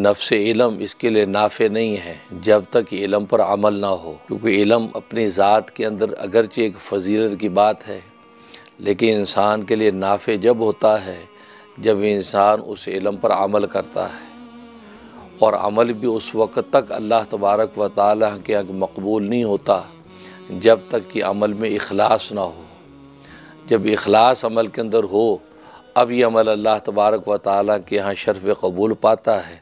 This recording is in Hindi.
नफ्स इलम इसके लिए नाफे नहीं है जब तक इलम पर अमल ना हो क्योंकि इलम अपनी ज़ात के अंदर अगरचे एक फजीलत की बात है लेकिन इंसान के लिए नाफे जब होता है जब इंसान उस इलम पर अमल करता है और अमल भी उस वक़्त तक अल्लाह तबारक व ताली के आगे मकबूल नहीं होता जब तक कि अमल में अखलास ना हो जब अखलास अमल के अंदर हो अब ये अमल अल्लाह तबारक व ताली के यहाँ शर्फ़ कबूल पाता है